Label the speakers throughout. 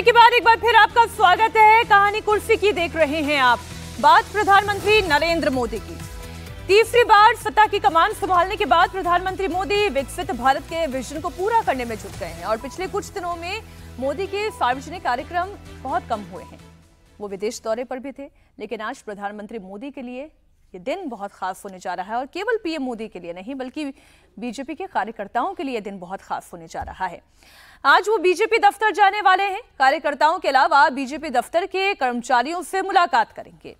Speaker 1: Break के बाद एक बार फिर आपका स्वागत है कहानी कुर्सी की देख रहे हैं आप बात प्रधानमंत्री नरेंद्र मोदी की तीसरी बार सत्ता की कमान संभालने के बाद प्रधानमंत्री मोदी विकसित भारत के विजन को पूरा करने में जुट गए हैं और पिछले कुछ दिनों में मोदी के सार्वजनिक कार्यक्रम बहुत कम हुए हैं वो विदेश दौरे पर भी थे लेकिन आज प्रधानमंत्री मोदी के लिए ये दिन बहुत खास होने जा रहा है और केवल पीएम मोदी के लिए नहीं बल्कि बीजेपी के कार्यकर्ताओं के लिए दिन बहुत खास होने जा रहा है आज वो बीजेपी दफ्तर जाने वाले हैं कार्यकर्ताओं के अलावा बीजेपी दफ्तर के कर्मचारियों से मुलाकात करेंगे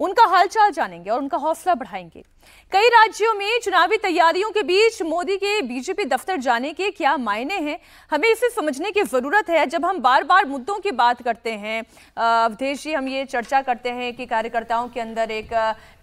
Speaker 1: उनका हालचाल जानेंगे और उनका हौसला बढ़ाएंगे कई राज्यों में चुनावी तैयारियों के बीच मोदी के बीजेपी दफ्तर जाने के क्या मायने हैं हमें इसे समझने की ज़रूरत है जब हम बार बार मुद्दों की बात करते हैं अवधेश जी हम ये चर्चा करते हैं कि कार्यकर्ताओं के अंदर एक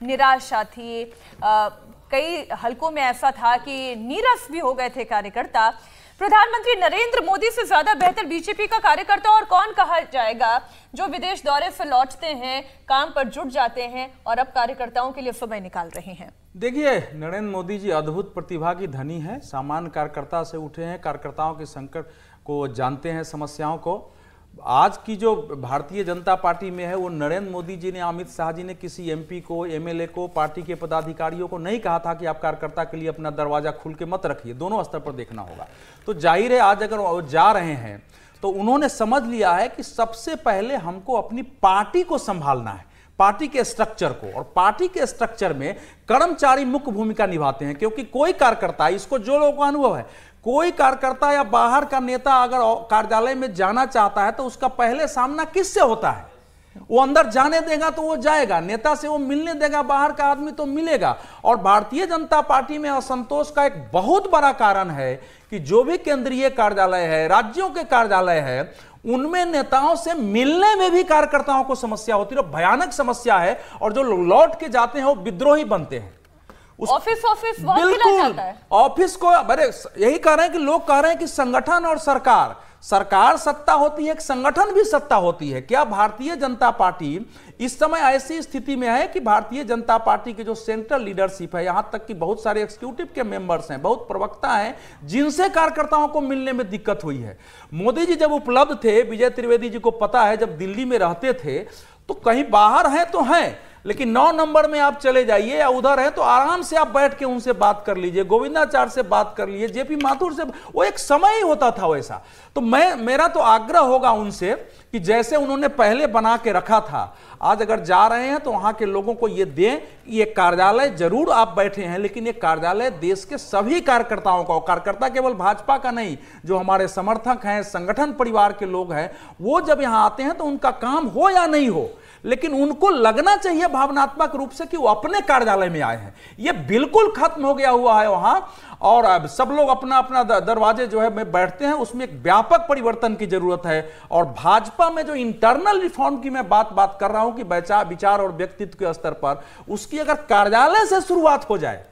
Speaker 1: निराशा थी आ, कई हलकों में ऐसा था कि नीरस भी हो गए थे कार्यकर्ता प्रधानमंत्री नरेंद्र मोदी से ज्यादा बेहतर बीजेपी का कार्यकर्ता और कौन कहा जाएगा जो विदेश दौरे से लौटते हैं काम पर जुट जाते हैं और अब कार्यकर्ताओं के लिए समय निकाल रहे हैं
Speaker 2: देखिए नरेंद्र मोदी जी अद्भुत प्रतिभा की धनी है सामान्य कार्यकर्ता से उठे हैं कार्यकर्ताओं के संकट को जानते हैं समस्याओं को आज की जो भारतीय जनता पार्टी में है वो नरेंद्र मोदी जी ने अमित शाह जी ने किसी एमपी को एमएलए को पार्टी के पदाधिकारियों को नहीं कहा था कि आप कार्यकर्ता के लिए अपना दरवाजा खुल के मत रखिए दोनों स्तर पर देखना होगा तो जाहिर है आज अगर वो जा रहे हैं तो उन्होंने समझ लिया है कि सबसे पहले हमको अपनी पार्टी को संभालना है पार्टी के स्ट्रक्चर को और पार्टी के स्ट्रक्चर में कर्मचारी मुख्य भूमिका निभाते हैं क्योंकि कोई कार्यकर्ता इसको जो लोगों का अनुभव है कोई कार्यकर्ता या बाहर का नेता अगर कार्यालय में जाना चाहता है तो उसका पहले सामना किससे होता है वो अंदर जाने देगा तो वो जाएगा नेता से वो मिलने देगा बाहर का आदमी तो मिलेगा और भारतीय जनता पार्टी में असंतोष का एक बहुत बड़ा कारण है कि जो भी केंद्रीय कार्यालय है राज्यों के कार्यालय है उनमें नेताओं से मिलने में भी कार्यकर्ताओं को समस्या होती है भयानक समस्या है और जो लौट के जाते हैं वो विद्रोही बनते हैं
Speaker 1: ऑफिस ऑफिस बिल्कुल
Speaker 2: ऑफिस को अरे यही कह रहे हैं कि लोग कह रहे हैं कि संगठन और सरकार सरकार सत्ता होती है एक संगठन भी सत्ता होती है क्या भारतीय जनता पार्टी इस समय ऐसी स्थिति में है कि भारतीय जनता पार्टी के जो सेंट्रल लीडरशिप है यहां तक कि बहुत सारे एक्सिक्यूटिव के मेंबर्स हैं बहुत प्रवक्ता हैं जिनसे कार्यकर्ताओं को मिलने में दिक्कत हुई है मोदी जी जब उपलब्ध थे विजय त्रिवेदी जी को पता है जब दिल्ली में रहते थे तो कहीं बाहर हैं तो हैं लेकिन नौ नंबर में आप चले जाइए या उधर है तो आराम से आप बैठ के उनसे बात कर लीजिए गोविंदाचार्य से बात कर लीजिए जेपी माथुर से वो एक समय ही होता था वैसा तो मैं मेरा तो आग्रह होगा उनसे कि जैसे उन्होंने पहले बना के रखा था आज अगर जा रहे हैं तो वहां के लोगों को ये दें ये कार्यालय जरूर आप बैठे हैं लेकिन ये कार्यालय देश के सभी कार्यकर्ताओं का कार्यकर्ता केवल भाजपा का नहीं जो हमारे समर्थक हैं संगठन परिवार के लोग हैं वो जब यहाँ आते हैं तो उनका काम हो या नहीं हो लेकिन उनको लगना चाहिए भावनात्मक रूप से कि वो अपने कार्यालय में आए हैं ये बिल्कुल खत्म हो गया हुआ है वहां और अब सब लोग अपना अपना दरवाजे जो है में बैठते हैं उसमें एक व्यापक परिवर्तन की जरूरत है और भाजपा में जो इंटरनल रिफॉर्म की मैं बात बात कर रहा हूं कि विचार और व्यक्तित्व के स्तर पर उसकी अगर कार्यालय से शुरुआत हो जाए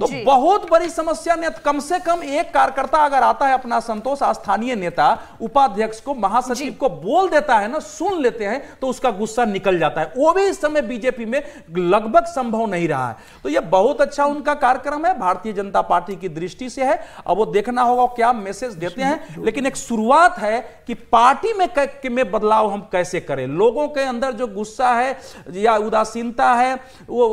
Speaker 2: तो बहुत बड़ी समस्या कम से कम एक कार्यकर्ता अगर आता है अपना संतोष स्थानीय नेता उपाध्यक्ष को महासचिव को बोल देता है ना सुन लेते हैं तो उसका गुस्सा निकल जाता है वो भी इस समय बीजेपी में लगभग संभव नहीं रहा है तो यह बहुत अच्छा उनका कार्यक्रम है भारतीय जनता पार्टी की दृष्टि से है अब वो देखना होगा क्या मैसेज देते हैं लेकिन एक शुरुआत है कि पार्टी में, में बदलाव हम कैसे करें लोगों के अंदर जो गुस्सा है या उदासीनता है वो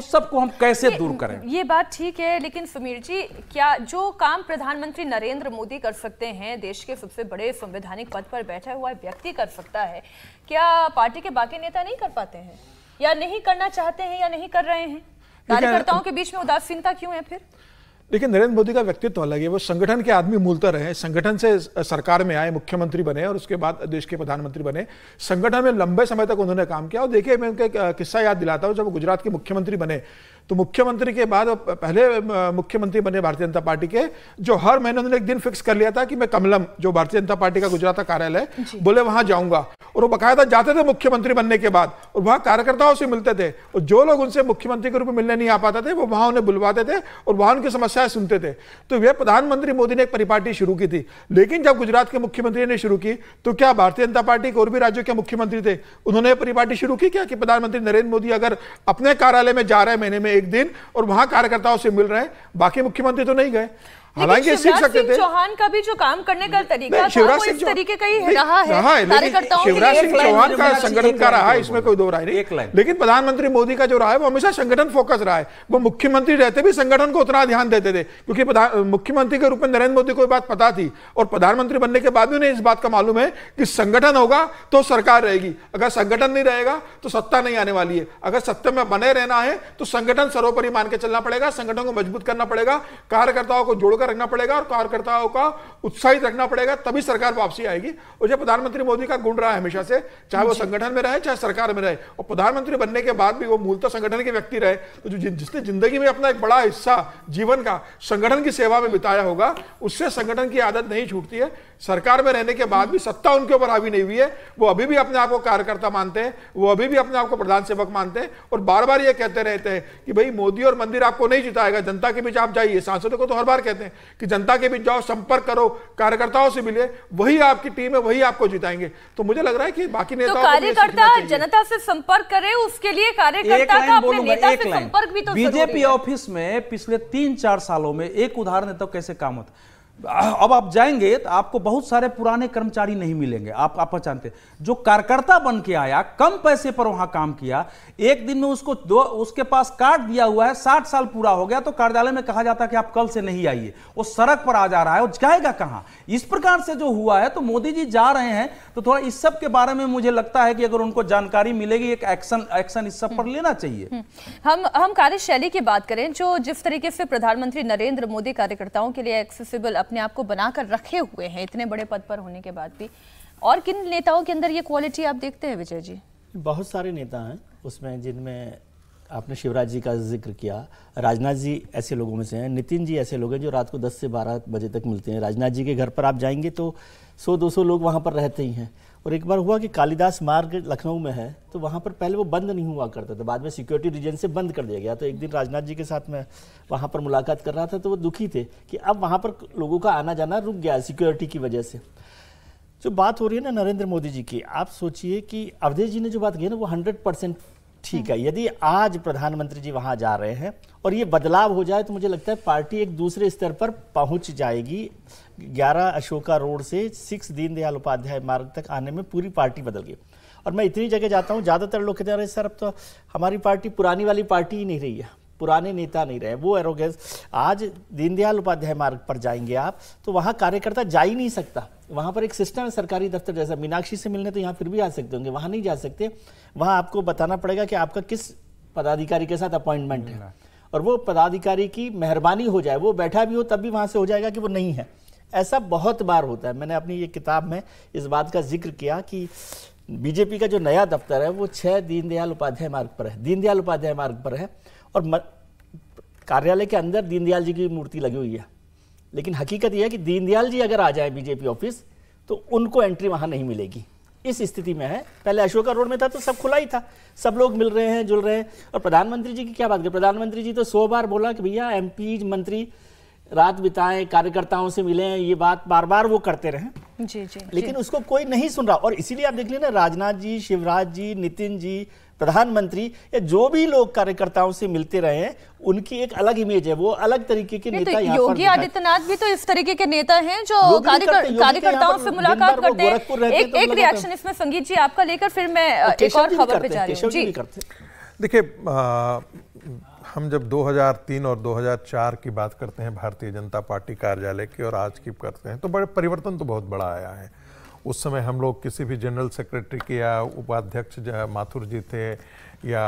Speaker 2: उस सबको हम कैसे दूर करें
Speaker 1: ये बात ठीक है लेकिन समीर जी क्या जो काम प्रधानमंत्री नरेंद्र मोदी कर सकते हैं देश के सबसे बड़े संवैधानिक पद पर बैठा हुआ व्यक्ति कर सकता है क्या पार्टी के बाकी नेता नहीं कर पाते हैं या नहीं करना चाहते हैं या नहीं कर रहे हैं कार्यकर्ताओं के बीच में उदासीनता क्यों है फिर
Speaker 3: देखिए नरेंद्र मोदी का व्यक्तित्व अलग है वो संगठन के आदमी मूलतः रहे संगठन से सरकार में आए मुख्यमंत्री बने और उसके बाद देश के प्रधानमंत्री बने संगठन में लंबे समय तक उन्होंने काम किया और देखिए मैं उनका किस्सा याद दिलाता हूँ जब गुजरात के मुख्यमंत्री बने तो मुख्यमंत्री के बाद पहले मुख्यमंत्री बने भारतीय जनता पार्टी के जो हर महीने उन्होंने एक दिन फिक्स कर लिया था कि मैं कमलम जो भारतीय जनता पार्टी का गुजरात का कार्यालय बोले वहां जाऊंगा और वो बकायदा जाते थे मुख्यमंत्री बनने के बाद और वहां कार्यकर्ताओं से मिलते थे और जो लोग उनसे मुख्यमंत्री के रूप में मिलने नहीं आ पाते थे वो वहां उन्हें बुलवाते थे और वहां उनकी समस्याएं सुनते थे तो वे प्रधानमंत्री मोदी ने एक परिपाटी शुरू की थी लेकिन जब गुजरात के मुख्यमंत्री ने शुरू की तो क्या भारतीय जनता पार्टी के और भी राज्यों के मुख्यमंत्री थे उन्होंने परिपाटी शुरू की क्या कि प्रधानमंत्री नरेंद्र मोदी अगर अपने कार्यालय में जा रहे महीने में एक दिन और वहां कार्यकर्ताओं से मिल रहे हैं बाकी मुख्यमंत्री तो नहीं गए हालांकि सीख सकते थे
Speaker 1: चौहान का भी जो काम करने का तरीका था सिंह इस तरीके का ही रहा है रहा है शिवराज सिंह चौहान का संगठन का रहा
Speaker 3: है इसमें कोई दो राय नहीं लेकिन प्रधानमंत्री मोदी का जो रहा है वो हमेशा संगठन फोकस रहा है वो मुख्यमंत्री रहते भी संगठन को उतना ध्यान देते थे क्योंकि मुख्यमंत्री के रूप में नरेंद्र मोदी को बात पता थी और प्रधानमंत्री बनने के बाद भी उन्हें इस बात का मालूम है कि संगठन होगा तो सरकार रहेगी अगर संगठन नहीं रहेगा तो सत्ता नहीं आने वाली है अगर सत्ता में बने रहना है तो संगठन सर्वोपरि मान के चलना पड़ेगा संगठन को मजबूत करना पड़ेगा कार्यकर्ताओं को जोड़कर का रखना पड़ेगा और कार्यकर्ताओं का उत्साहित रखना पड़ेगा तभी सरकार वापसी आएगी और जब प्रधानमंत्री मोदी का गुण रहा है हमेशा से चाहे वो संगठन में रहे चाहे सरकार में रहे और प्रधानमंत्री बनने के बाद भी वो मूलतः संगठन के व्यक्ति रहे तो जो जिसने जिंदगी में अपना एक बड़ा हिस्सा जीवन का संगठन की सेवा में बिताया होगा उससे संगठन की आदत नहीं छूटती है सरकार में रहने के बाद भी सत्ता उनके ऊपर हावी नहीं हुई है वो अभी भी अपने आप को कार्यकर्ता मानते हैं वो अभी भी अपने आप को प्रधान सेवक मानते हैं और बार बार ये कहते रहते हैं कि भाई मोदी और मंदिर आपको नहीं जिताएगा जनता के बीच आप जाइए सांसदों को तो हर बार कहते हैं कि जनता के बीच जाओ संपर्क करो कार्यकर्ताओं से मिले वही आपकी टीम है वही आपको जिताएंगे तो मुझे लग रहा है कि बाकी नेता तो कार्यकर्ता
Speaker 1: जनता से संपर्क करे उसके लिए कार्यकर्ता का अपने नेता से संपर्क भी तो बीजेपी
Speaker 2: ऑफिस में पिछले तीन चार सालों में एक उदाहरण तो कैसे काम होता अब आप जाएंगे तो आपको बहुत सारे पुराने कर्मचारी नहीं मिलेंगे आप आप पहचानते जो कार्यकर्ता बन के आया कम पैसे पर वहां काम किया एक दिन में उसको दो उसके पास कार्ड दिया हुआ है साठ साल पूरा हो गया तो कार्यालय में कहा जाता है कि आप कल से नहीं आइए वो सड़क पर आ जा रहा है वो जाएगा कहां इस प्रकार से जो हुआ है तो मोदी जी जा रहे हैं तो थोड़ा इस सब के बारे में मुझे लगता है कि अगर उनको जानकारी मिलेगी एक एक्शन एक्शन इस सब पर लेना चाहिए
Speaker 1: हम्म, हम्म। हम हम कार्यशैली की बात करें जो जिस तरीके से प्रधानमंत्री नरेंद्र मोदी कार्यकर्ताओं के लिए एक्सेसिबल अपने आप को बनाकर रखे हुए हैं इतने बड़े पद पर होने के बाद भी और किन नेताओं के अंदर ये क्वालिटी आप देखते हैं विजय जी
Speaker 4: बहुत सारे नेता हैं उसमें जिनमें आपने शिवराज जी का जिक्र किया राजनाथ जी ऐसे लोगों में से हैं नितिन जी ऐसे लोग हैं जो रात को 10 से 12 बजे तक मिलते हैं राजनाथ जी के घर पर आप जाएंगे तो 100-200 लोग वहाँ पर रहते ही हैं और एक बार हुआ कि कालिदास मार्ग लखनऊ में है तो वहाँ पर पहले वो बंद नहीं हुआ करता था बाद में सिक्योरिटी रीजन से बंद कर दिया गया तो एक दिन राजनाथ जी के साथ मैं वहाँ पर मुलाकात कर रहा था तो वो दुखी थे कि अब वहाँ पर लोगों का आना जाना रुक गया सिक्योरिटी की वजह से जो बात हो रही है ना नरेंद्र मोदी जी की आप सोचिए कि अवधेश जी ने जो बात कही ना वो हंड्रेड परसेंट ठीक हाँ। है यदि आज प्रधानमंत्री जी वहां जा रहे हैं और ये बदलाव हो जाए तो मुझे लगता है पार्टी एक दूसरे स्तर पर पहुंच जाएगी 11 अशोका रोड से सिक्स दीनदयाल उपाध्याय मार्ग तक आने में पूरी पार्टी बदल गई और मैं इतनी जगह जाता हूँ ज़्यादातर लोग कहते हैं अरे सर अब तो हमारी पार्टी पुरानी वाली पार्टी ही नहीं रही है पुराने नेता नहीं रहे वो एरोगेंस आज दीनदयाल उपाध्याय मार्ग पर जाएंगे आप तो वहाँ कार्यकर्ता जा ही नहीं सकता वहाँ पर एक सिस्टम है सरकारी दफ्तर जैसा मीनाक्षी से मिलने तो यहाँ फिर भी आ सकते होंगे वहाँ नहीं जा सकते वहाँ आपको बताना पड़ेगा कि आपका किस पदाधिकारी के साथ अपॉइंटमेंट है और वो पदाधिकारी की मेहरबानी हो जाए वो बैठा भी हो तब भी वहाँ से हो जाएगा कि वो नहीं है ऐसा बहुत बार होता है मैंने अपनी ये किताब में इस बात का जिक्र किया कि बीजेपी का जो नया दफ्तर है वो छः दीनदयाल उपाध्याय मार्ग पर है दीनदयाल उपाध्याय मार्ग पर है और कार्यालय के अंदर दीनदयाल जी की मूर्ति लगी हुई है लेकिन हकीकत यह है कि दीनदयाल जी अगर आ जाए बीजेपी ऑफिस तो उनको एंट्री वहां नहीं मिलेगी इस स्थिति में है पहले अशोका रोड में था तो सब खुला ही था सब लोग मिल रहे हैं जुल रहे हैं और प्रधानमंत्री जी की क्या बात करें प्रधानमंत्री जी तो सौ बार बोला कि भैया एम मंत्री रात बिताएं कार्यकर्ताओं से मिले ये बात बार बार वो करते रहे जी जी लेकिन जी। उसको कोई नहीं सुन रहा और इसीलिए आप देख लीजिए ना राजनाथ जी शिवराज जी नितिन जी प्रधानमंत्री या जो भी लोग कार्यकर्ताओं से मिलते रहे हैं उनकी एक अलग इमेज है वो अलग तरीके के तो नेता तो योगी
Speaker 1: आदित्यनाथ भी तो इस तरीके के नेता हैं जो तो कार्यकर्ताओं से मुलाकात करते हैं तो एक, एक रिएक्शन मतलब इसमें संगीत जी आपका लेकर फिर मैं एक और खबर पे जा रही हूँ
Speaker 5: देखिए हम जब 2003 और 2004 की बात करते हैं भारतीय जनता पार्टी कार्यालय की और आज की करते हैं तो बड़े परिवर्तन तो बहुत बड़ा आया है उस समय हम लोग किसी भी जनरल सेक्रेटरी के या उपाध्यक्ष जो माथुर जी थे या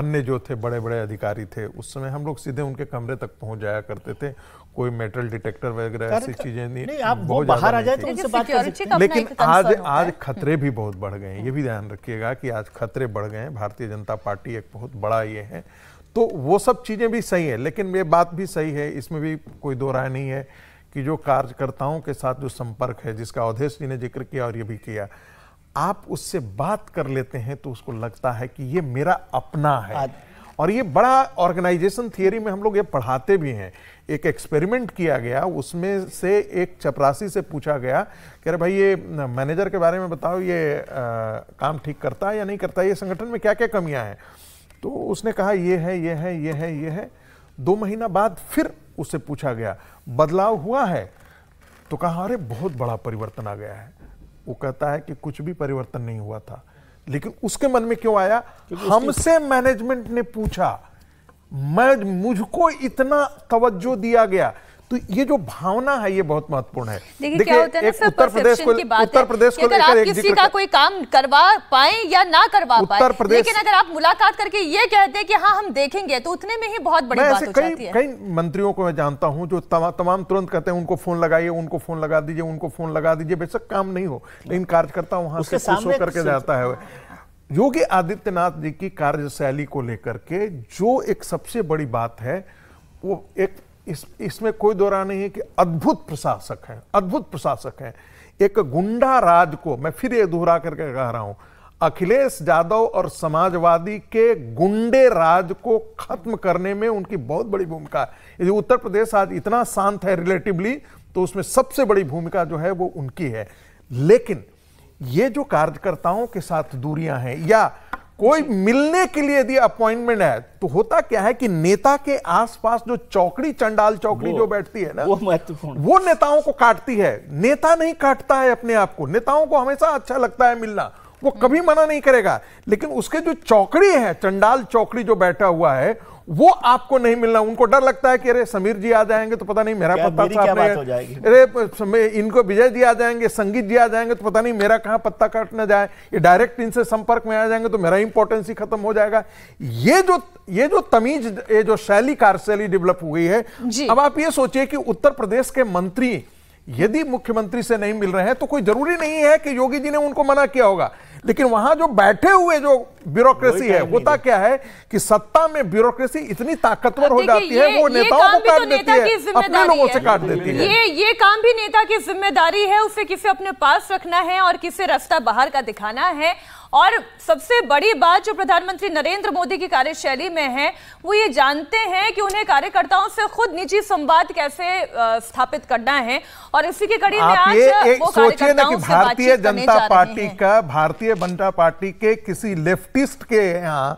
Speaker 5: अन्य जो थे बड़े बड़े अधिकारी थे उस समय हम लोग सीधे उनके कमरे तक पहुंच जाया करते थे कोई मेटल डिटेक्टर वगैरह ऐसी तो चीजें नहीं, नहीं आप बहुत बाहर आ जाए तो उनसे बात कर लेकिन आज आज खतरे भी बहुत बढ़ गए हैं ये भी ध्यान रखिएगा कि आज खतरे बढ़ गए हैं भारतीय जनता पार्टी एक बहुत बड़ा ये है तो वो सब चीज़ें भी सही है लेकिन ये बात भी सही है इसमें भी कोई दो राय नहीं है कि जो कार्यकर्ताओं के साथ जो संपर्क है जिसका अवधेश जी ने जिक्र किया और ये भी किया आप उससे बात कर लेते हैं तो उसको लगता है कि ये मेरा अपना है और ये बड़ा ऑर्गेनाइजेशन थियोरी में हम लोग ये पढ़ाते भी हैं एक एक्सपेरिमेंट किया गया उसमें से एक चपरासी से पूछा गया कि अरे भाई ये मैनेजर के बारे में बताओ ये आ, काम ठीक करता है या नहीं करता ये संगठन में क्या क्या कमियां हैं तो उसने कहा ये है ये है ये है ये है दो महीना बाद फिर उससे पूछा गया बदलाव हुआ है तो कहा अरे बहुत बड़ा परिवर्तन आ गया है वो कहता है कि कुछ भी परिवर्तन नहीं हुआ था लेकिन उसके मन में क्यों आया हमसे मैनेजमेंट ने पूछा मैं मुझको इतना तवज्जो दिया गया तो ये जो भावना है ये बहुत महत्वपूर्ण है देखिए उत्तर प्रदेश को उत्तर प्रदेश को लेकर किसी का
Speaker 1: कोई काम करवा पाए या ना करवा पाए लेकिन अगर आप मुलाकात करके ये कहते हैं कि हाँ हम देखेंगे तो उतने में ही बहुत बड़ी बात हो जाती है कई
Speaker 5: मंत्रियों को मैं जानता हूँ जो तमाम तुरंत कहते हैं उनको फोन लगाइए उनको फोन लगा दीजिए उनको फोन लगा दीजिए बेशक काम नहीं हो लेकिन कार्यकर्ता वहां से खुश होकर के जाता है योगी आदित्यनाथ जी की कार्यशैली को लेकर के जो एक सबसे बड़ी बात है वो एक इस इसमें कोई दौरा नहीं है कि अद्भुत प्रशासक हैं अद्भुत प्रशासक हैं एक गुंडा राज को मैं फिर ये दोहरा करके कह रहा हूं अखिलेश यादव और समाजवादी के गुंडे राज को खत्म करने में उनकी बहुत बड़ी भूमिका है यदि उत्तर प्रदेश आज इतना शांत है रिलेटिवली तो उसमें सबसे बड़ी भूमिका जो है वो उनकी है लेकिन ये जो कार्यकर्ताओं के साथ दूरियां हैं या कोई मिलने के लिए यदि अपॉइंटमेंट है तो होता क्या है कि नेता के आसपास जो चौकड़ी चंडाल चौकड़ी जो बैठती है ना वो महत्वपूर्ण वो नेताओं को काटती है नेता नहीं काटता है अपने आप को नेताओं को हमेशा अच्छा लगता है मिलना वो कभी मना नहीं करेगा लेकिन उसके जो चौकड़ी है चंडाल चौकड़ी जो बैठा हुआ है वो आपको नहीं मिलना उनको डर लगता है कि अरे समीर जी आ जाएंगे तो पता नहीं मेरा पत्ता जाएगी अरे इनको विजय जी आ जाएंगे संगीत जी आ जाएंगे तो पता नहीं मेरा कहां पत्ता काटना जाए ये डायरेक्ट इनसे संपर्क में आ जाएंगे तो मेरा इंपॉर्टेंस ही खत्म हो जाएगा ये जो ये जो तमीज ये जो शैली कार्यशैली डेवलप हुई है अब आप ये सोचिए कि उत्तर प्रदेश के मंत्री यदि मुख्यमंत्री से नहीं मिल रहे हैं तो कोई जरूरी नहीं है कि योगी जी ने उनको मना किया होगा लेकिन वहां जो बैठे हुए जो ब्यूरोक्रेसी है होता क्या है कि सत्ता में ब्यूरोक्रेसी इतनी ताकतवर हो हाँ, जाती है वो नेताओं को तो काट देती है अपने लोगों से काट देती है
Speaker 1: ये ये काम भी नेता की जिम्मेदारी है उसे किसे अपने पास रखना है और किसे रास्ता बाहर का दिखाना है और सबसे बड़ी बात जो प्रधानमंत्री नरेंद्र मोदी की कार्यशैली में है वो ये जानते हैं कि उन्हें कार्यकर्ताओं से खुद निजी संवाद कैसे स्थापित करना है और इसी की कड़ी में आज सोचिए ना कि भारतीय जनता पार्टी
Speaker 5: का भारतीय जनता पार्टी के किसी लेफ्टिस्ट के यहाँ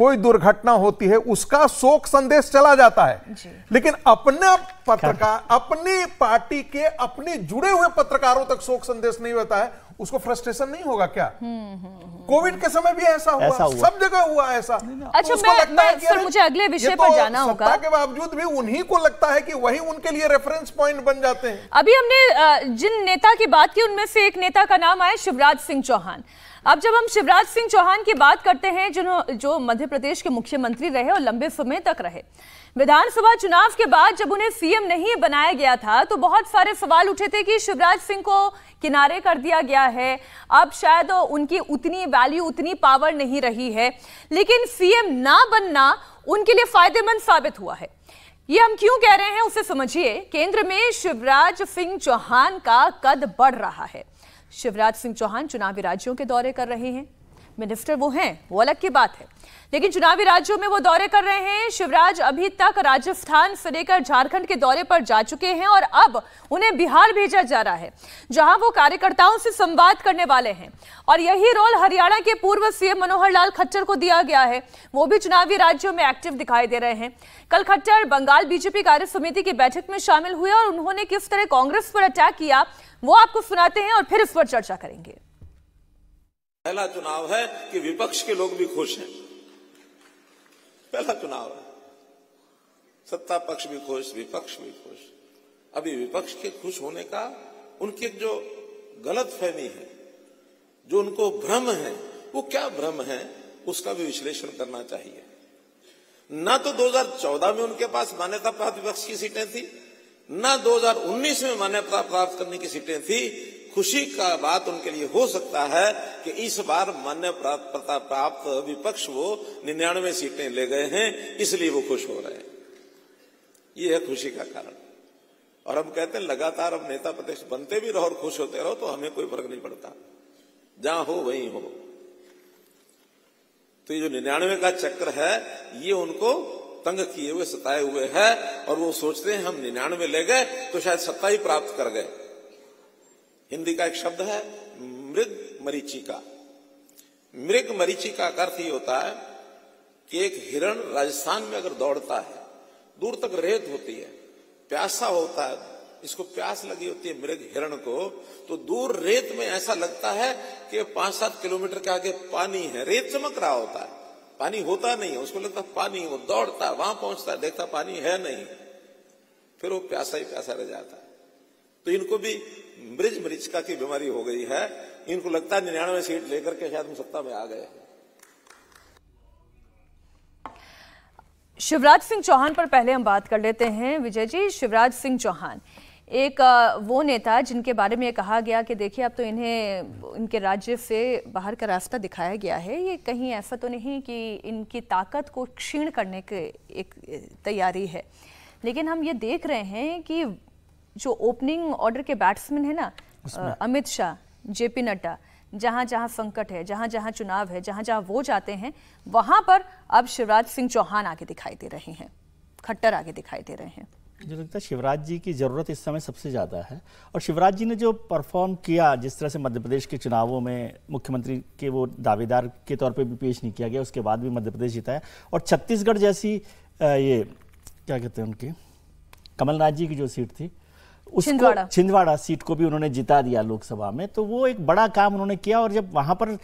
Speaker 5: कोई दुर्घटना होती है उसका शोक संदेश चला जाता है लेकिन अपने पत्रकार अपनी पार्टी के अपने जुड़े हुए पत्रकारों तक शोक संदेश नहीं होता है उसको फ्रस्ट्रेशन नहीं होगा क्या हम्म, हम्म, हम्म। कोविड के समय भी ऐसा हुआ, ऐसा हुआ। सब जगह हुआ ऐसा तो अच्छा मैं, लगता मैं, है सर मुझे अगले विषय तो पर जाना होगा के बावजूद भी उन्हीं को लगता है कि वही उनके लिए रेफरेंस पॉइंट बन जाते हैं
Speaker 1: अभी हमने जिन नेता की बात की उनमें से एक नेता का नाम आया शिवराज सिंह चौहान अब जब हम शिवराज सिंह चौहान की बात करते हैं जिन्हों जो मध्य प्रदेश के मुख्यमंत्री रहे और लंबे समय तक रहे विधानसभा चुनाव के बाद जब उन्हें सीएम नहीं बनाया गया था तो बहुत सारे सवाल उठे थे कि शिवराज सिंह को किनारे कर दिया गया है अब शायद उनकी उतनी वैल्यू उतनी पावर नहीं रही है लेकिन सीएम ना बनना उनके लिए फायदेमंद साबित हुआ है ये हम क्यों कह रहे हैं उसे समझिए केंद्र में शिवराज सिंह चौहान का कद बढ़ रहा है शिवराज सिंह चौहान चुनावी राज्यों के दौरे कर रहे हैं मिनिस्टर वो हैं वो अलग की बात है लेकिन चुनावी राज्यों में वो दौरे कर रहे हैं शिवराज अभी तक राजस्थान से लेकर झारखंड के दौरे पर जा चुके हैं और अब उन्हें बिहार भेजा जा रहा है जहां वो कार्यकर्ताओं से संवाद करने वाले हैं और यही रोल हरियाणा के पूर्व सीएम मनोहर लाल खट्टर को दिया गया है वो भी चुनावी राज्यों में एक्टिव दिखाई दे रहे हैं कल खट्टर बंगाल बीजेपी कार्य समिति की बैठक में शामिल हुए और उन्होंने किस तरह कांग्रेस पर अटैक किया वो आपको सुनाते हैं और फिर इस पर चर्चा करेंगे
Speaker 6: पहला चुनाव है कि विपक्ष के लोग भी खुश हैं पहला चुनाव है सत्ता पक्ष भी खुश विपक्ष भी खुश अभी विपक्ष के खुश होने का उनकी एक जो गलत फहमी है जो उनको भ्रम है वो क्या भ्रम है उसका भी विश्लेषण करना चाहिए ना तो 2014 में उनके पास मान्यता प्राप्त विपक्ष की सीटें थी ना 2019 में मान्यता प्राप्त करने की सीटें थी खुशी का बात उनके लिए हो सकता है कि इस बार मान्य प्राप्त विपक्ष वो निन्यानवे सीटें ले गए हैं इसलिए वो खुश हो रहे हैं ये है खुशी का कारण और हम कहते हैं लगातार हम नेता प्रत्यक्ष बनते भी रहो और खुश होते रहो तो हमें कोई फर्क नहीं पड़ता जहां हो वहीं हो तो ये जो निन्यानवे का चक्र है ये उनको तंग किए हुए सताए हुए है और वो सोचते हैं हम निन्यानवे ले गए तो शायद सत्ता ही प्राप्त कर गए हिंदी का एक शब्द है मृग मरीचिका मृग मरीचिका का अर्थ ये होता है कि एक हिरण राजस्थान में अगर दौड़ता है दूर तक रेत होती है प्यासा होता है इसको प्यास लगी होती है मृग हिरण को तो दूर रेत में ऐसा लगता है कि पांच सात किलोमीटर के आगे पानी है रेत चमक रहा होता है पानी होता नहीं है उसको लगता है पानी वो दौड़ता है वहां पहुंचता है देखता पानी है नहीं फिर वो प्यासा ही प्यासा रह जाता है तो इनको भी मृज मरीचिका की बीमारी हो गई है इनको लगता है निन्यानवे सीट लेकर के शायद हम सत्ता में आ गए
Speaker 1: शिवराज सिंह चौहान पर पहले हम बात कर लेते हैं विजय जी शिवराज सिंह चौहान एक वो नेता जिनके बारे में कहा गया कि देखिए अब तो इन्हें इनके राज्य से बाहर का रास्ता दिखाया गया है ये कहीं ऐसा तो नहीं कि इनकी ताकत को क्षीण करने के एक तैयारी है लेकिन हम ये देख रहे हैं कि जो ओपनिंग ऑर्डर के बैट्समैन है ना अमित शाह जेपी नड्डा जहाँ जहाँ संकट है जहाँ जहाँ चुनाव है जहाँ जहाँ वो जाते हैं वहाँ पर अब शिवराज सिंह चौहान आगे दिखाई दे रहे हैं खट्टर आगे दिखाई दे रहे हैं
Speaker 4: मुझे लगता है शिवराज जी की ज़रूरत इस समय सबसे ज़्यादा है और शिवराज जी ने जो परफॉर्म किया जिस तरह से मध्य प्रदेश के चुनावों में मुख्यमंत्री के वो दावेदार के तौर पे भी पेश नहीं किया गया उसके बाद भी मध्य प्रदेश जीता है और छत्तीसगढ़ जैसी ये क्या कहते हैं उनकी कमलनाथ जी की जो सीट थी उसको छिंदवाड़ा सीट को भी उन्होंने जिता दिया लोकसभा में तो वो एक बड़ा काम उन्होंने किया और जब वहां पर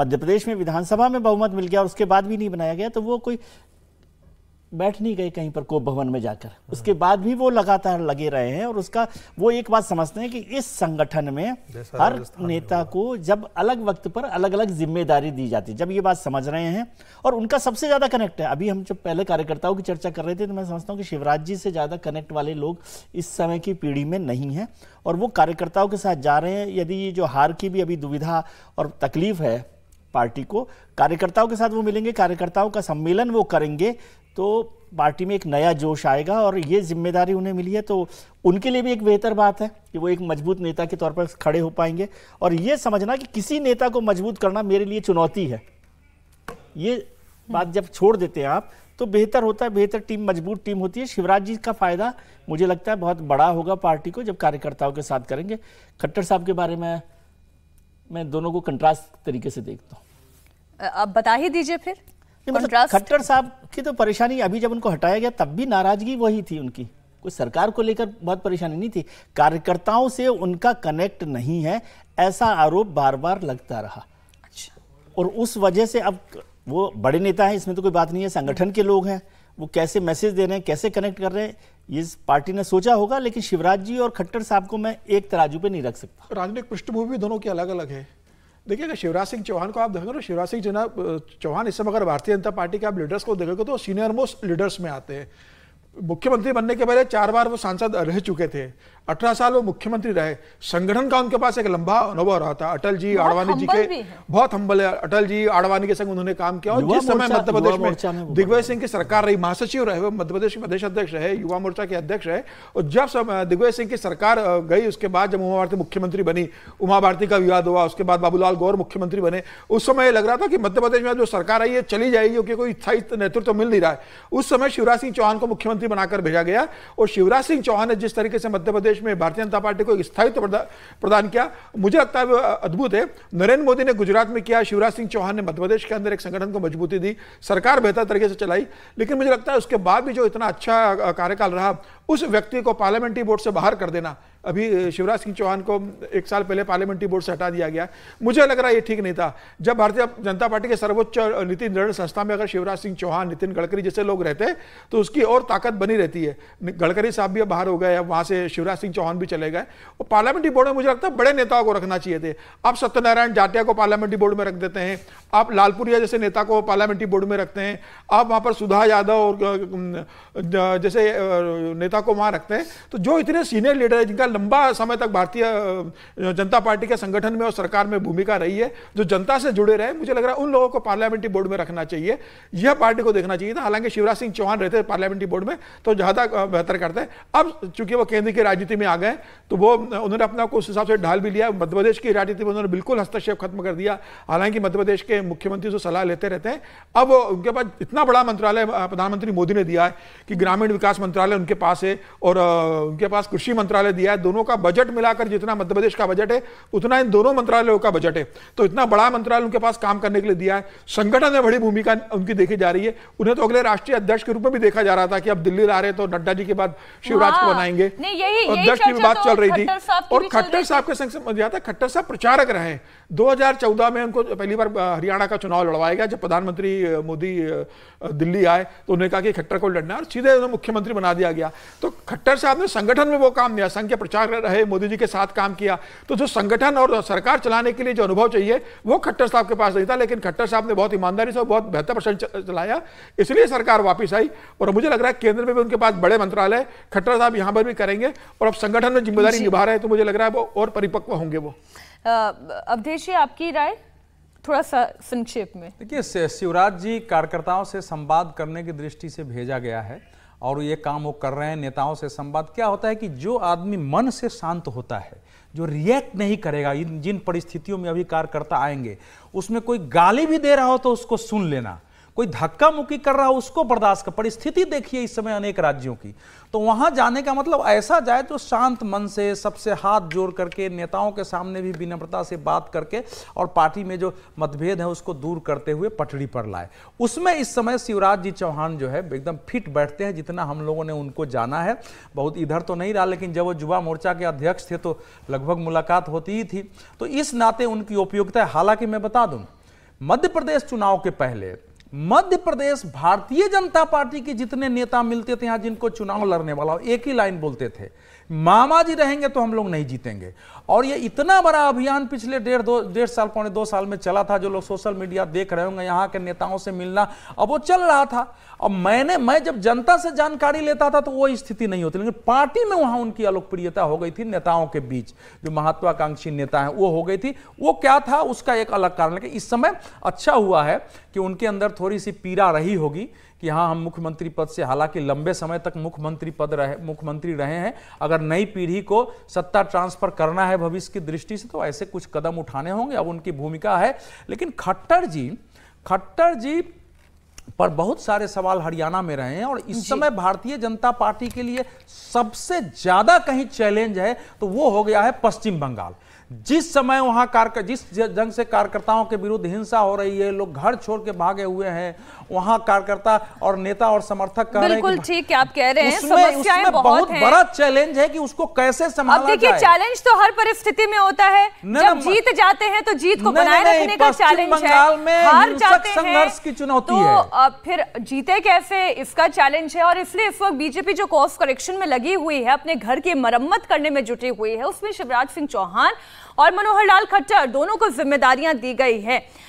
Speaker 4: मध्य प्रदेश में विधानसभा में बहुमत मिल गया और उसके बाद भी नहीं बनाया गया तो वो कोई बैठ नहीं गए कहीं पर कोप भवन में जाकर उसके बाद भी वो लगातार लगे रहे हैं और उसका वो एक बात समझते हैं कि इस संगठन में हर नेता को जब अलग वक्त पर अलग अलग जिम्मेदारी दी जाती है जब ये बात समझ रहे हैं और उनका सबसे ज़्यादा कनेक्ट है अभी हम जब पहले कार्यकर्ताओं की चर्चा कर रहे थे तो मैं समझता हूँ कि शिवराज जी से ज़्यादा कनेक्ट वाले लोग इस समय की पीढ़ी में नहीं है और वो कार्यकर्ताओं के साथ जा रहे हैं यदि ये जो हार की भी अभी दुविधा और तकलीफ है पार्टी को कार्यकर्ताओं के साथ वो मिलेंगे कार्यकर्ताओं का सम्मेलन वो करेंगे तो पार्टी में एक नया जोश आएगा और ये जिम्मेदारी उन्हें मिली है तो उनके लिए भी एक बेहतर बात है कि वो एक मजबूत नेता के तौर पर खड़े हो पाएंगे और ये समझना कि किसी नेता को मजबूत करना मेरे लिए चुनौती है ये बात जब छोड़ देते हैं आप तो बेहतर होता है बेहतर टीम मजबूत टीम होती है शिवराज जी का फायदा मुझे लगता है बहुत बड़ा होगा पार्टी को जब कार्यकर्ताओं के साथ करेंगे खट्टर साहब के बारे में मैं दोनों को कंट्रास्ट तरीके से देखता
Speaker 1: हूँ आप बता ही दीजिए फिर मतलब खट्टर
Speaker 4: साहब की तो परेशानी अभी जब उनको हटाया गया तब भी नाराजगी वही थी उनकी कोई सरकार को लेकर बहुत परेशानी नहीं थी कार्यकर्ताओं से उनका कनेक्ट नहीं है ऐसा आरोप बार बार लगता रहा अच्छा और उस वजह से अब वो बड़े नेता हैं इसमें तो कोई बात नहीं है संगठन के लोग हैं वो कैसे मैसेज दे रहे हैं कैसे कनेक्ट कर रहे हैं ये पार्टी ने सोचा होगा लेकिन शिवराज जी और खट्टर साहब को मैं एक तराजू पे नहीं रख सकता राजनीतिक पृष्ठभूमि दोनों की अलग अलग है देखिए अगर
Speaker 3: शिवराज सिंह चौहान को आप देखेंगे तो शिवराज सिंह जना चौहान इस समय अगर भारतीय जनता पार्टी के आप लीडर्स को देखेंगे तो सीनियर मोस्ट लीडर्स में आते हैं मुख्यमंत्री बनने के पहले चार बार वो सांसद रह चुके थे अठारह साल वो मुख्यमंत्री रहे संगठन का उनके पास एक लंबा अनुभव रहा था अटल जी आडवाणी जी के बहुत हम्बल है अटल जी आडवाणी के संग उन्होंने काम किया और जिस समय मध्य प्रदेश में दिग्विजय सिंह की सरकार रही महासचिव रहे वो मध्य प्रदेश के प्रदेश अध्यक्ष रहे युवा मोर्चा के अध्यक्ष रहे और जब दिग्विजय सिंह की सरकार गई उसके बाद जब उमा भारती मुख्यमंत्री बनी उमा भारती का विवाद हुआ उसके बाद बाबूलाल गौर मुख्यमंत्री बने उस समय लग रहा था कि मध्य प्रदेश में जो सरकार आई है चली जाएगी क्योंकि कोई स्थायी नेतृत्व मिल नहीं रहा है उस समय शिवराज सिंह चौहान को मुख्यमंत्री बनाकर भेजा गया और शिवराज सिंह चौहान ने जिस तरीके से मध्य प्रदेश प्रदेश में भारतीय जनता पार्टी को एक स्थायित्व तो प्रदान किया मुझे लगता है अद्भुत है नरेंद्र मोदी ने गुजरात में किया शिवराज सिंह चौहान ने मध्यप्रदेश के अंदर एक संगठन को मजबूती दी सरकार बेहतर तरीके से चलाई लेकिन मुझे लगता है उसके बाद भी जो इतना अच्छा कार्यकाल रहा उस व्यक्ति को पार्लियामेंट्री बोर्ड से बाहर कर देना अभी शिवराज सिंह चौहान को एक साल पहले पार्लियामेंट्री बोर्ड से हटा दिया गया मुझे लग रहा है ये ठीक नहीं था जब भारतीय जनता पार्टी के सर्वोच्च नीति निर्णय संस्था में अगर शिवराज सिंह चौहान नितिन गडकरी जैसे लोग रहते तो उसकी और ताकत बनी रहती है गडकरी साहब भी बाहर हो गए वहाँ से शिवराज सिंह चौहान भी चले गए और पार्लियामेंट्री बोर्ड में मुझे लगता है बड़े नेताओं को रखना चाहिए थे आप सत्यनारायण जाटिया को पार्लियामेंट्री बोर्ड में रख देते हैं आप लालपुरिया जैसे नेता को पार्लियामेंट्री बोर्ड में रखते हैं आप वहाँ पर सुधा यादव और जैसे नेता को वहाँ रखते हैं तो जो इतने सीनियर लीडर है जिनका लंबा समय तक भारतीय जनता पार्टी के संगठन में और सरकार में भूमिका रही है जो जनता से जुड़े रहे मुझे लग रहा है उन लोगों को पार्लियामेंट्री बोर्ड में रखना चाहिए यह पार्टी को देखना चाहिए था हालांकि शिवराज सिंह चौहान रहते पार्लियामेंट्री बोर्ड में तो ज़्यादा बेहतर करते अब चूंकि वो केंद्र की राजनीति में आ गए तो वो उन्होंने अपना उस हिसाब से ढाल भी लिया मध्यप्रदेश की राजनीति में उन्होंने बिल्कुल हस्तक्षेप खत्म कर दिया हालांकि मध्यप्रदेश के मुख्यमंत्री से सलाह लेते रहते हैं अब उनके पास इतना बड़ा मंत्रालय प्रधानमंत्री मोदी ने दिया है कि ग्रामीण विकास मंत्रालय उनके पास है और उनके पास कृषि मंत्रालय दिया है दोनों का बजट मिलाकर जितना मध्य प्रदेश का बजट है उतना इन दोनों मंत्रालयों का बजट है तो इतना बड़ा मंत्रालय उनके पास काम करने के लिए दिया है संगठन में बड़ी भूमिका उनकी देखी जा रही है उन्हें तो अगले राष्ट्रीय अध्यक्ष के रूप में भी देखा जा रहा था कि अब दिल्ली ला रहे तो नड्डा जी के बाद शिवराज को बनाएंगे हाँ। अध्यक्ष की बात तो चल रही थी और खट्टर साहब के संग था खट्टर साहब प्रचारक रहे 2014 में उनको पहली बार हरियाणा का चुनाव लड़वाया गया जब प्रधानमंत्री मोदी दिल्ली आए तो उन्होंने कहा कि खट्टर को लड़ना और सीधे मुख्यमंत्री बना दिया गया तो खट्टर साहब ने संगठन में वो काम दिया संघ के प्रचार रहे मोदी जी के साथ काम किया तो जो संगठन और सरकार चलाने के लिए जो अनुभव चाहिए वो खट्टर साहब के पास नहीं था लेकिन खट्टर साहब ने बहुत ईमानदारी से बहुत बेहतर प्रशासन चलाया इसलिए सरकार वापस आई और मुझे लग रहा है केंद्र में भी उनके पास बड़े मंत्रालय खट्टर साहब यहाँ पर भी करेंगे और अब संगठन में जिम्मेदारी निभा रहे हैं तो मुझे लग रहा है वो और परिपक्व होंगे वो
Speaker 1: अवधेश आपकी राय थोड़ा सा संक्षेप में
Speaker 2: देखिए शिवराज जी कार्यकर्ताओं से संवाद करने की दृष्टि से भेजा गया है और ये काम वो कर रहे हैं नेताओं से संवाद क्या होता है कि जो आदमी मन से शांत होता है जो रिएक्ट नहीं करेगा इन जिन परिस्थितियों में अभी कार्यकर्ता आएंगे उसमें कोई गाली भी दे रहा हो तो उसको सुन लेना कोई धक्का मुक्की कर रहा है उसको बर्दाश्त कर परिस्थिति देखिए इस समय अनेक राज्यों की तो वहां जाने का मतलब ऐसा जाए जो तो शांत मन से सबसे हाथ जोड़ करके नेताओं के सामने भी विनम्रता से बात करके और पार्टी में जो मतभेद है उसको दूर करते हुए पटड़ी पर लाए उसमें इस समय शिवराज जी चौहान जो है एकदम फिट बैठते हैं जितना हम लोगों ने उनको जाना है बहुत इधर तो नहीं रहा लेकिन जब वो युवा मोर्चा के अध्यक्ष थे तो लगभग मुलाकात होती ही थी तो इस नाते उनकी उपयोगिता हालांकि मैं बता दूं मध्य प्रदेश चुनाव के पहले मध्य प्रदेश भारतीय जनता पार्टी के जितने नेता मिलते थे यहां जिनको चुनाव लड़ने वाला एक ही लाइन बोलते थे मामा जी रहेंगे तो हम लोग नहीं जीतेंगे और ये इतना बड़ा अभियान पिछले डेढ़ दो डेढ़ साल पौने दो साल में चला था जो लोग सोशल मीडिया देख रहे होंगे यहाँ के नेताओं से मिलना अब वो चल रहा था अब मैंने मैं जब जनता से जानकारी लेता था तो वो स्थिति नहीं होती लेकिन पार्टी में वहाँ उनकी अलोकप्रियता हो गई थी नेताओं के बीच जो महत्वाकांक्षी नेता हैं वो हो गई थी वो क्या था उसका एक अलग कारण लेकिन इस समय अच्छा हुआ है कि उनके अंदर थोड़ी सी पीड़ा रही होगी कि हाँ हम मुख्यमंत्री पद से हालांकि लंबे समय तक मुख्यमंत्री पद रहे मुख्यमंत्री रहे हैं अगर नई पीढ़ी को सत्ता ट्रांसफर करना है भविष्य की दृष्टि से तो ऐसे कुछ कदम उठाने होंगे अब उनकी भूमिका है लेकिन खट्टर जी खट्टर जी पर बहुत सारे सवाल हरियाणा में रहे हैं और इस समय भारतीय जनता पार्टी के लिए सबसे ज्यादा कहीं चैलेंज है तो वो हो गया है पश्चिम बंगाल जिस समय वहां कार्य जिस जंग से कार्यकर्ताओं के विरुद्ध हिंसा हो रही है लोग घर छोड़ के भागे हुए हैं वहां कार्यकर्ता और नेता और समर्थक कह रहे हैं
Speaker 1: ठीक है आप कह रहे हैं उसमें, उसमें बहुत, बहुत है। बड़ा
Speaker 2: चैलेंज है कि उसको कैसे संभाला देखिए
Speaker 1: चैलेंज तो हर परिस्थिति में होता है जब जीत जाते हैं तो जीत को बनाए रखने का चैलेंज बंगाल में संघर्ष की चुनौती तो है फिर जीते कैसे इसका चैलेंज है और इसलिए इस वक्त बीजेपी जो कॉस्ट करेक्शन में लगी हुई है अपने घर की मरम्मत करने में जुटी हुई है उसमें शिवराज सिंह चौहान और मनोहर लाल खट्टर दोनों को जिम्मेदारियां दी गई है